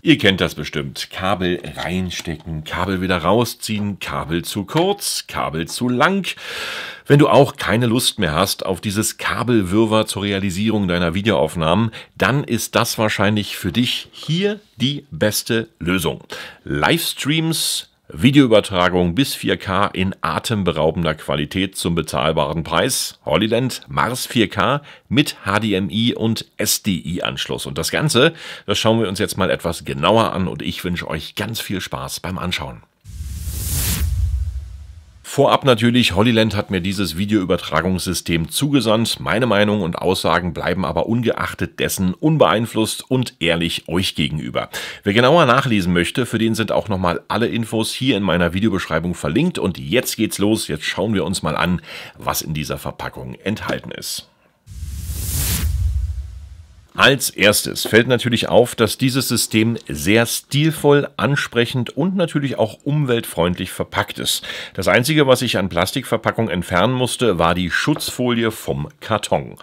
Ihr kennt das bestimmt. Kabel reinstecken, Kabel wieder rausziehen, Kabel zu kurz, Kabel zu lang. Wenn du auch keine Lust mehr hast auf dieses Kabelwirrwarr zur Realisierung deiner Videoaufnahmen, dann ist das wahrscheinlich für dich hier die beste Lösung. Livestreams Videoübertragung bis 4K in atemberaubender Qualität zum bezahlbaren Preis. Holyland Mars 4K mit HDMI und SDI-Anschluss. Und das Ganze, das schauen wir uns jetzt mal etwas genauer an und ich wünsche euch ganz viel Spaß beim Anschauen. Vorab natürlich, Hollyland hat mir dieses Videoübertragungssystem zugesandt. Meine Meinung und Aussagen bleiben aber ungeachtet dessen unbeeinflusst und ehrlich euch gegenüber. Wer genauer nachlesen möchte, für den sind auch nochmal alle Infos hier in meiner Videobeschreibung verlinkt. Und jetzt geht's los. Jetzt schauen wir uns mal an, was in dieser Verpackung enthalten ist. Als erstes fällt natürlich auf, dass dieses System sehr stilvoll, ansprechend und natürlich auch umweltfreundlich verpackt ist. Das Einzige, was ich an Plastikverpackung entfernen musste, war die Schutzfolie vom Karton.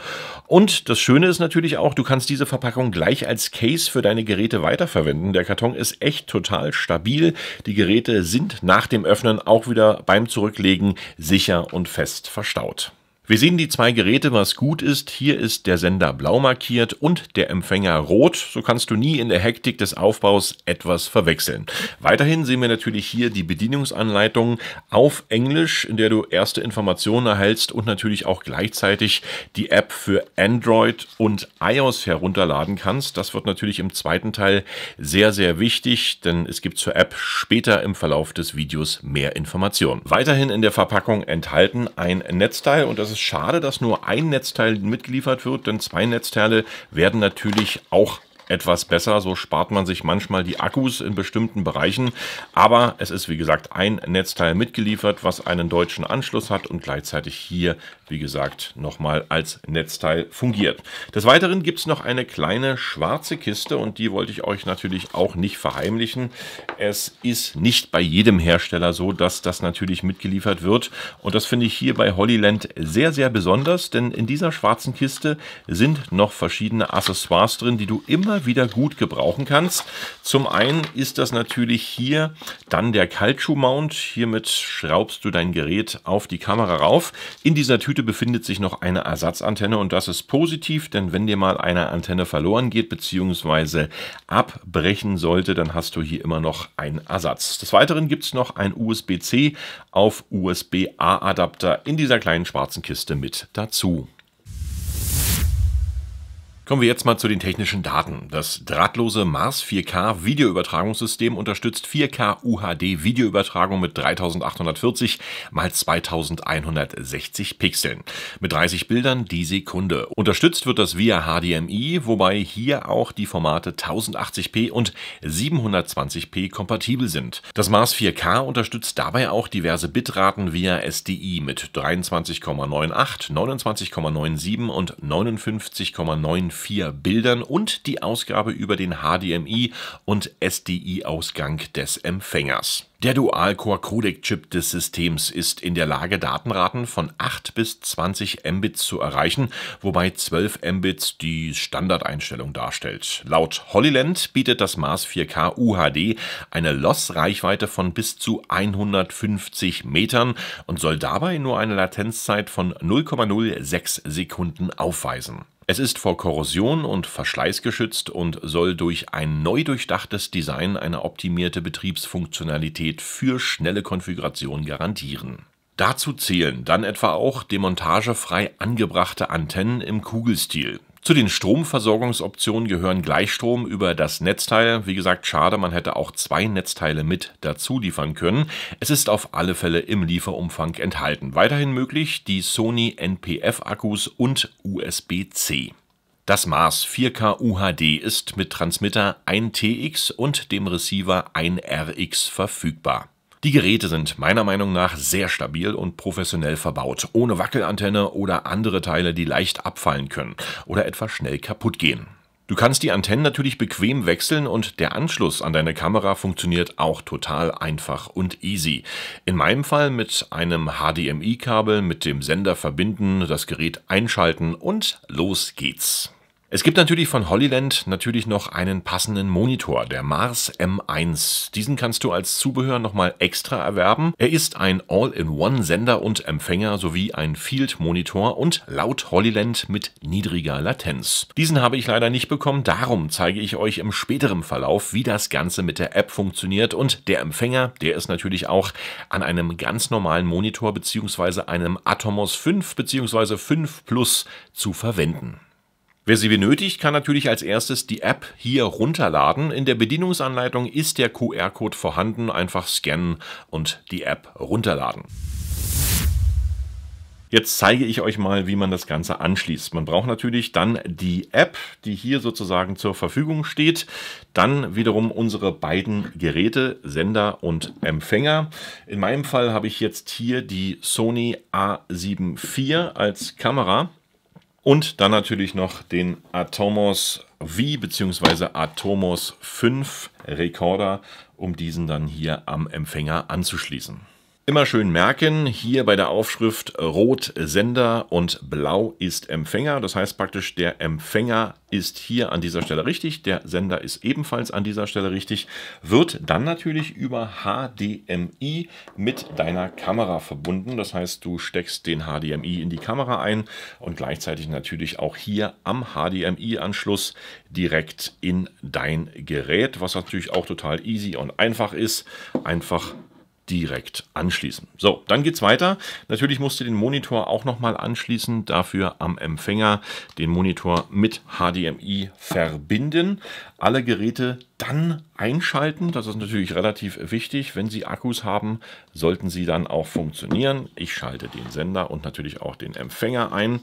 Und das Schöne ist natürlich auch, du kannst diese Verpackung gleich als Case für deine Geräte weiterverwenden. Der Karton ist echt total stabil. Die Geräte sind nach dem Öffnen auch wieder beim Zurücklegen sicher und fest verstaut. Wir sehen die zwei Geräte, was gut ist. Hier ist der Sender blau markiert und der Empfänger rot. So kannst du nie in der Hektik des Aufbaus etwas verwechseln. Weiterhin sehen wir natürlich hier die Bedienungsanleitung auf Englisch, in der du erste Informationen erhältst und natürlich auch gleichzeitig die App für Android und iOS herunterladen kannst. Das wird natürlich im zweiten Teil sehr, sehr wichtig, denn es gibt zur App später im Verlauf des Videos mehr Informationen. Weiterhin in der Verpackung enthalten ein Netzteil und das ist ist schade, dass nur ein Netzteil mitgeliefert wird, denn zwei Netzteile werden natürlich auch etwas besser. So spart man sich manchmal die Akkus in bestimmten Bereichen. Aber es ist, wie gesagt, ein Netzteil mitgeliefert, was einen deutschen Anschluss hat und gleichzeitig hier, wie gesagt, nochmal als Netzteil fungiert. Des Weiteren gibt es noch eine kleine schwarze Kiste und die wollte ich euch natürlich auch nicht verheimlichen. Es ist nicht bei jedem Hersteller so, dass das natürlich mitgeliefert wird. Und das finde ich hier bei Hollyland sehr, sehr besonders, denn in dieser schwarzen Kiste sind noch verschiedene Accessoires drin, die du immer immer wieder gut gebrauchen kannst. Zum einen ist das natürlich hier dann der Kaltschuh-Mount. Hiermit schraubst du dein Gerät auf die Kamera rauf. In dieser Tüte befindet sich noch eine Ersatzantenne und das ist positiv, denn wenn dir mal eine Antenne verloren geht bzw. abbrechen sollte, dann hast du hier immer noch einen Ersatz. Des Weiteren gibt es noch ein USB-C auf USB-A-Adapter in dieser kleinen schwarzen Kiste mit dazu. Kommen wir jetzt mal zu den technischen Daten. Das drahtlose Mars 4K Videoübertragungssystem unterstützt 4K UHD Videoübertragung mit 3840 x 2160 Pixeln mit 30 Bildern die Sekunde. Unterstützt wird das via HDMI, wobei hier auch die Formate 1080p und 720p kompatibel sind. Das Mars 4K unterstützt dabei auch diverse Bitraten via SDI mit 23,98, 29,97 und 59,94 vier Bildern und die Ausgabe über den HDMI und SDI-Ausgang des Empfängers. Der Dual-Core-Codec-Chip des Systems ist in der Lage, Datenraten von 8 bis 20 Mbits zu erreichen, wobei 12 Mbits die Standardeinstellung darstellt. Laut Holyland bietet das Mars 4K UHD eine Loss-Reichweite von bis zu 150 Metern und soll dabei nur eine Latenzzeit von 0,06 Sekunden aufweisen. Es ist vor Korrosion und Verschleiß geschützt und soll durch ein neu durchdachtes Design eine optimierte Betriebsfunktionalität für schnelle Konfiguration garantieren. Dazu zählen dann etwa auch demontagefrei angebrachte Antennen im Kugelstil zu den Stromversorgungsoptionen gehören Gleichstrom über das Netzteil. Wie gesagt, schade, man hätte auch zwei Netzteile mit dazu liefern können. Es ist auf alle Fälle im Lieferumfang enthalten. Weiterhin möglich die Sony NPF-Akkus und USB-C. Das Maß 4K UHD ist mit Transmitter 1TX und dem Receiver 1RX verfügbar. Die Geräte sind meiner Meinung nach sehr stabil und professionell verbaut, ohne Wackelantenne oder andere Teile, die leicht abfallen können oder etwa schnell kaputt gehen. Du kannst die Antennen natürlich bequem wechseln und der Anschluss an deine Kamera funktioniert auch total einfach und easy. In meinem Fall mit einem HDMI-Kabel mit dem Sender verbinden, das Gerät einschalten und los geht's. Es gibt natürlich von Hollyland natürlich noch einen passenden Monitor, der Mars M1. Diesen kannst du als Zubehör nochmal extra erwerben. Er ist ein All-in-One-Sender und Empfänger sowie ein Field-Monitor und laut Hollyland mit niedriger Latenz. Diesen habe ich leider nicht bekommen, darum zeige ich euch im späteren Verlauf, wie das Ganze mit der App funktioniert und der Empfänger, der ist natürlich auch an einem ganz normalen Monitor bzw. einem Atomos 5 bzw. 5 Plus zu verwenden. Wer sie benötigt, kann natürlich als erstes die App hier runterladen. In der Bedienungsanleitung ist der QR-Code vorhanden. Einfach scannen und die App runterladen. Jetzt zeige ich euch mal, wie man das Ganze anschließt. Man braucht natürlich dann die App, die hier sozusagen zur Verfügung steht. Dann wiederum unsere beiden Geräte, Sender und Empfänger. In meinem Fall habe ich jetzt hier die Sony A7 IV als Kamera. Und dann natürlich noch den Atomos V bzw. Atomos 5 Rekorder, um diesen dann hier am Empfänger anzuschließen. Immer schön merken, hier bei der Aufschrift Rot Sender und Blau ist Empfänger. Das heißt praktisch, der Empfänger ist hier an dieser Stelle richtig, der Sender ist ebenfalls an dieser Stelle richtig, wird dann natürlich über HDMI mit deiner Kamera verbunden. Das heißt, du steckst den HDMI in die Kamera ein und gleichzeitig natürlich auch hier am HDMI-Anschluss direkt in dein Gerät, was natürlich auch total easy und einfach ist. Einfach direkt anschließen. So, dann geht's weiter. Natürlich musst du den Monitor auch nochmal anschließen, dafür am Empfänger den Monitor mit HDMI verbinden. Alle Geräte dann einschalten. Das ist natürlich relativ wichtig. Wenn Sie Akkus haben, sollten sie dann auch funktionieren. Ich schalte den Sender und natürlich auch den Empfänger ein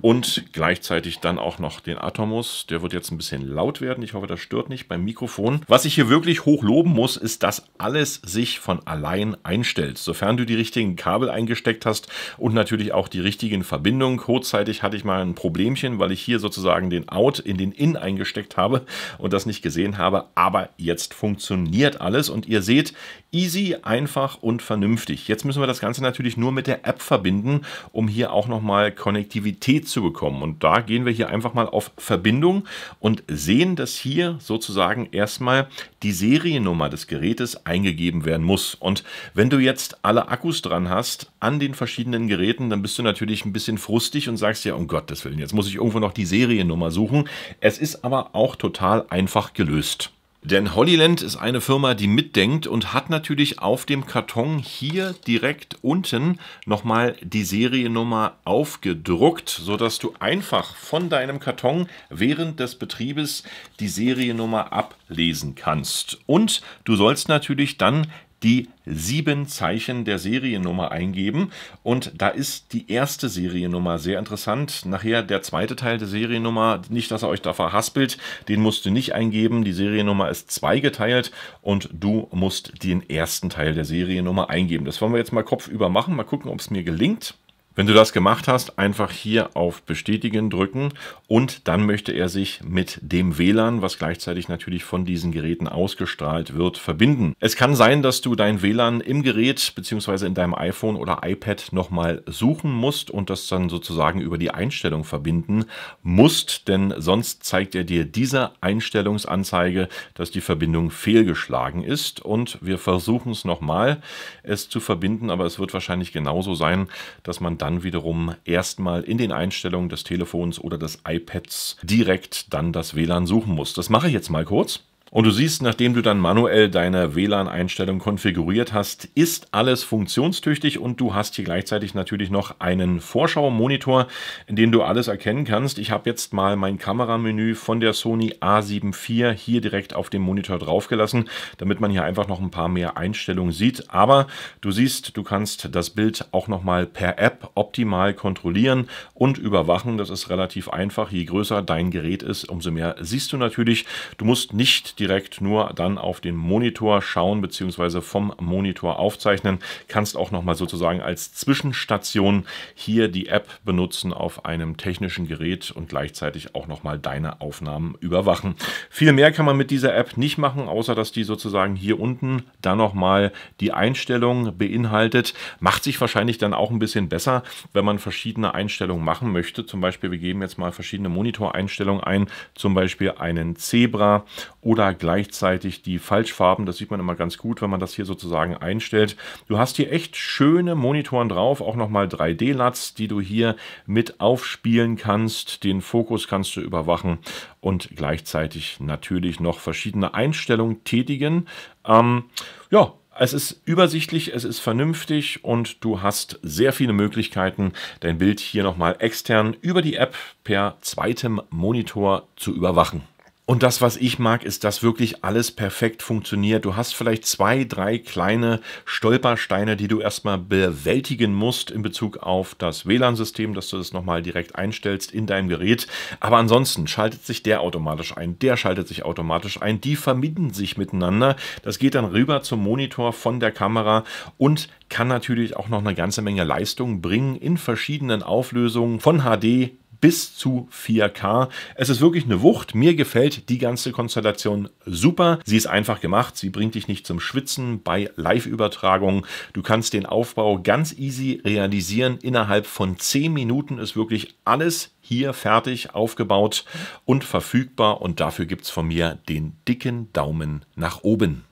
und gleichzeitig dann auch noch den Atomos. Der wird jetzt ein bisschen laut werden. Ich hoffe, das stört nicht beim Mikrofon. Was ich hier wirklich hoch loben muss, ist, dass alles sich von allein einstellt. Sofern du die richtigen Kabel eingesteckt hast und natürlich auch die richtigen Verbindungen. Kurzzeitig hatte ich mal ein Problemchen, weil ich hier sozusagen den Out in den In eingesteckt habe und das nicht gesehen habe aber jetzt funktioniert alles und ihr seht, easy, einfach und vernünftig. Jetzt müssen wir das Ganze natürlich nur mit der App verbinden, um hier auch nochmal Konnektivität zu bekommen. Und da gehen wir hier einfach mal auf Verbindung und sehen, dass hier sozusagen erstmal die Seriennummer des Gerätes eingegeben werden muss. Und wenn du jetzt alle Akkus dran hast an den verschiedenen Geräten, dann bist du natürlich ein bisschen frustig und sagst ja, um Gottes Willen, jetzt muss ich irgendwo noch die Seriennummer suchen. Es ist aber auch total einfach gelöst. Denn Hollyland ist eine Firma, die mitdenkt und hat natürlich auf dem Karton hier direkt unten nochmal die Seriennummer aufgedruckt, sodass du einfach von deinem Karton während des Betriebes die Seriennummer ablesen kannst. Und du sollst natürlich dann die sieben Zeichen der Seriennummer eingeben. Und da ist die erste Seriennummer sehr interessant. Nachher der zweite Teil der Seriennummer, nicht, dass er euch da verhaspelt, den musst du nicht eingeben. Die Seriennummer ist zweigeteilt und du musst den ersten Teil der Seriennummer eingeben. Das wollen wir jetzt mal kopfüber machen, mal gucken, ob es mir gelingt. Wenn du das gemacht hast, einfach hier auf Bestätigen drücken und dann möchte er sich mit dem WLAN, was gleichzeitig natürlich von diesen Geräten ausgestrahlt wird, verbinden. Es kann sein, dass du dein WLAN im Gerät bzw. in deinem iPhone oder iPad nochmal suchen musst und das dann sozusagen über die Einstellung verbinden musst, denn sonst zeigt er dir diese Einstellungsanzeige, dass die Verbindung fehlgeschlagen ist und wir versuchen es nochmal, es zu verbinden, aber es wird wahrscheinlich genauso sein, dass man dann wiederum erstmal in den Einstellungen des Telefons oder des iPads direkt dann das WLAN suchen muss. Das mache ich jetzt mal kurz. Und du siehst, nachdem du dann manuell deine WLAN-Einstellung konfiguriert hast, ist alles funktionstüchtig und du hast hier gleichzeitig natürlich noch einen Vorschau-Monitor, in dem du alles erkennen kannst. Ich habe jetzt mal mein Kameramenü von der Sony a 74 hier direkt auf dem Monitor draufgelassen, damit man hier einfach noch ein paar mehr Einstellungen sieht. Aber du siehst, du kannst das Bild auch nochmal per App optimal kontrollieren und überwachen. Das ist relativ einfach. Je größer dein Gerät ist, umso mehr siehst du natürlich. Du musst nicht direkt nur dann auf den Monitor schauen bzw. vom Monitor aufzeichnen. Kannst auch nochmal sozusagen als Zwischenstation hier die App benutzen auf einem technischen Gerät und gleichzeitig auch nochmal deine Aufnahmen überwachen. Viel mehr kann man mit dieser App nicht machen, außer dass die sozusagen hier unten dann nochmal die Einstellungen beinhaltet. Macht sich wahrscheinlich dann auch ein bisschen besser, wenn man verschiedene Einstellungen machen möchte. Zum Beispiel, wir geben jetzt mal verschiedene Monitoreinstellungen ein, zum Beispiel einen Zebra oder gleichzeitig die Falschfarben. Das sieht man immer ganz gut, wenn man das hier sozusagen einstellt. Du hast hier echt schöne Monitoren drauf, auch nochmal 3 d lats die du hier mit aufspielen kannst. Den Fokus kannst du überwachen und gleichzeitig natürlich noch verschiedene Einstellungen tätigen. Ähm, ja, es ist übersichtlich, es ist vernünftig und du hast sehr viele Möglichkeiten, dein Bild hier nochmal extern über die App per zweitem Monitor zu überwachen. Und das, was ich mag, ist, dass wirklich alles perfekt funktioniert. Du hast vielleicht zwei, drei kleine Stolpersteine, die du erstmal bewältigen musst in Bezug auf das WLAN-System, dass du das nochmal direkt einstellst in deinem Gerät. Aber ansonsten schaltet sich der automatisch ein, der schaltet sich automatisch ein, die vermieden sich miteinander. Das geht dann rüber zum Monitor von der Kamera und kann natürlich auch noch eine ganze Menge Leistung bringen in verschiedenen Auflösungen von HD bis zu 4K. Es ist wirklich eine Wucht. Mir gefällt die ganze Konstellation super. Sie ist einfach gemacht. Sie bringt dich nicht zum Schwitzen bei Live-Übertragungen. Du kannst den Aufbau ganz easy realisieren. Innerhalb von 10 Minuten ist wirklich alles hier fertig aufgebaut und verfügbar. Und dafür gibt es von mir den dicken Daumen nach oben.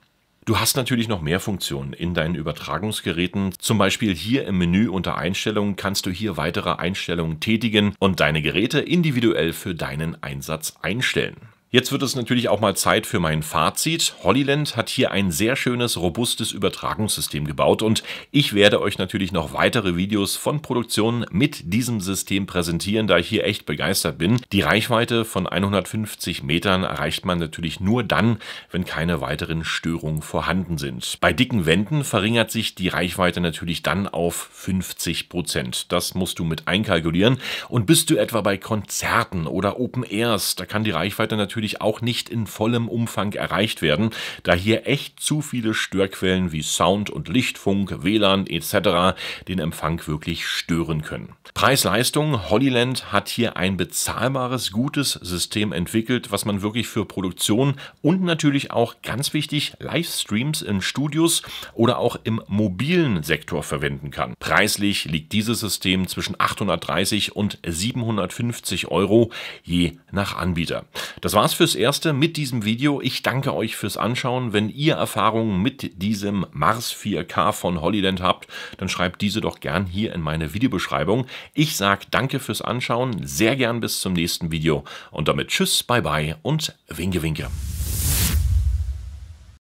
Du hast natürlich noch mehr Funktionen in deinen Übertragungsgeräten. Zum Beispiel hier im Menü unter Einstellungen kannst du hier weitere Einstellungen tätigen und deine Geräte individuell für deinen Einsatz einstellen. Jetzt wird es natürlich auch mal Zeit für mein Fazit. Hollyland hat hier ein sehr schönes, robustes Übertragungssystem gebaut und ich werde euch natürlich noch weitere Videos von Produktionen mit diesem System präsentieren, da ich hier echt begeistert bin. Die Reichweite von 150 Metern erreicht man natürlich nur dann, wenn keine weiteren Störungen vorhanden sind. Bei dicken Wänden verringert sich die Reichweite natürlich dann auf 50 Prozent. Das musst du mit einkalkulieren. Und bist du etwa bei Konzerten oder Open Airs, da kann die Reichweite natürlich natürlich auch nicht in vollem Umfang erreicht werden, da hier echt zu viele Störquellen wie Sound und Lichtfunk, WLAN etc. den Empfang wirklich stören können. Preis-Leistung, Hollyland hat hier ein bezahlbares, gutes System entwickelt, was man wirklich für Produktion und natürlich auch ganz wichtig Livestreams in Studios oder auch im mobilen Sektor verwenden kann. Preislich liegt dieses System zwischen 830 und 750 Euro je nach Anbieter. Das war's war's fürs Erste mit diesem Video. Ich danke euch fürs Anschauen. Wenn ihr Erfahrungen mit diesem Mars 4K von Hollyland habt, dann schreibt diese doch gern hier in meine Videobeschreibung. Ich sage danke fürs Anschauen, sehr gern bis zum nächsten Video und damit tschüss, bye bye und winke winke.